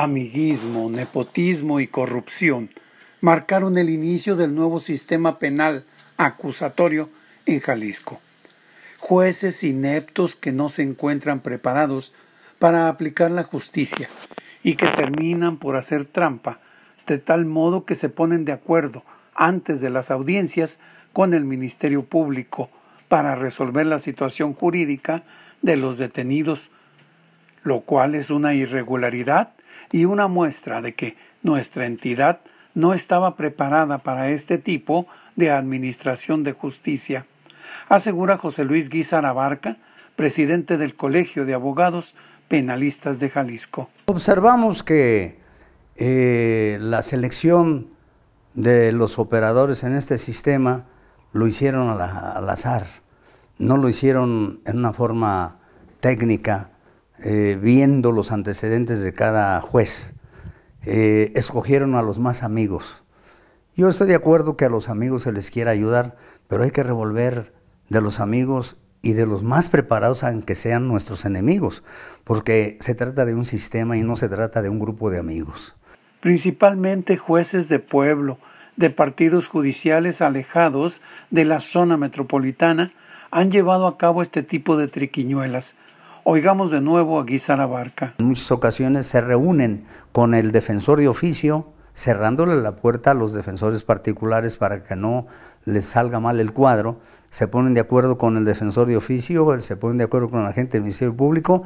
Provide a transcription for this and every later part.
Amiguismo, nepotismo y corrupción marcaron el inicio del nuevo sistema penal acusatorio en Jalisco. Jueces ineptos que no se encuentran preparados para aplicar la justicia y que terminan por hacer trampa, de tal modo que se ponen de acuerdo antes de las audiencias con el Ministerio Público para resolver la situación jurídica de los detenidos, lo cual es una irregularidad y una muestra de que nuestra entidad no estaba preparada para este tipo de administración de justicia, asegura José Luis Guizar Abarca, presidente del Colegio de Abogados Penalistas de Jalisco. Observamos que eh, la selección de los operadores en este sistema lo hicieron al azar, no lo hicieron en una forma técnica eh, viendo los antecedentes de cada juez, eh, escogieron a los más amigos. Yo estoy de acuerdo que a los amigos se les quiera ayudar, pero hay que revolver de los amigos y de los más preparados, aunque sean nuestros enemigos, porque se trata de un sistema y no se trata de un grupo de amigos. Principalmente jueces de pueblo, de partidos judiciales alejados de la zona metropolitana, han llevado a cabo este tipo de triquiñuelas, Oigamos de nuevo a guisana Barca. En muchas ocasiones se reúnen con el defensor de oficio, cerrándole la puerta a los defensores particulares para que no les salga mal el cuadro, se ponen de acuerdo con el defensor de oficio, se ponen de acuerdo con la gente del Ministerio Público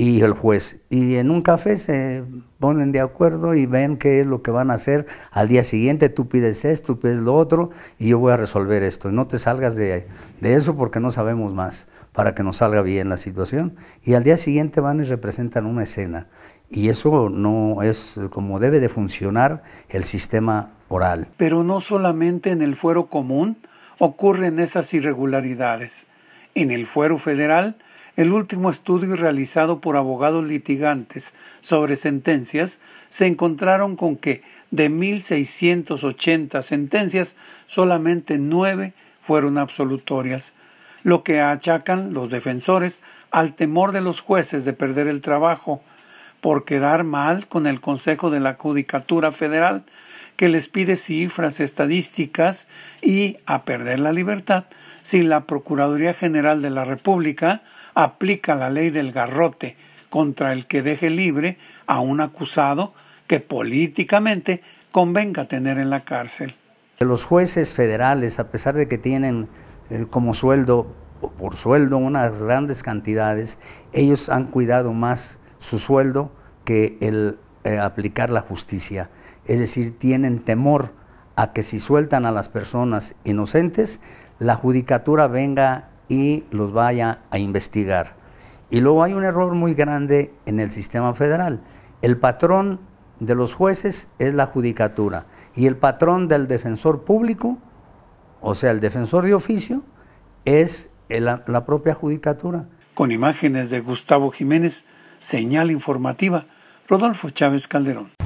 y el juez. Y en un café se ponen de acuerdo y ven qué es lo que van a hacer al día siguiente. Tú pides esto, tú pides lo otro y yo voy a resolver esto. No te salgas de, de eso porque no sabemos más para que nos salga bien la situación. Y al día siguiente van y representan una escena. Y eso no es como debe de funcionar el sistema oral. Pero no solamente en el fuero común ocurren esas irregularidades. En el fuero federal el último estudio realizado por abogados litigantes sobre sentencias se encontraron con que de 1.680 sentencias, solamente nueve fueron absolutorias, lo que achacan los defensores al temor de los jueces de perder el trabajo por quedar mal con el Consejo de la Judicatura Federal, que les pide cifras estadísticas y a perder la libertad si la Procuraduría General de la República aplica la ley del garrote contra el que deje libre a un acusado que políticamente convenga tener en la cárcel. Los jueces federales, a pesar de que tienen eh, como sueldo, por sueldo, unas grandes cantidades, ellos han cuidado más su sueldo que el eh, aplicar la justicia. Es decir, tienen temor a que si sueltan a las personas inocentes, la judicatura venga y los vaya a investigar. Y luego hay un error muy grande en el sistema federal. El patrón de los jueces es la judicatura y el patrón del defensor público, o sea, el defensor de oficio, es la propia judicatura. Con imágenes de Gustavo Jiménez, señal informativa, Rodolfo Chávez Calderón.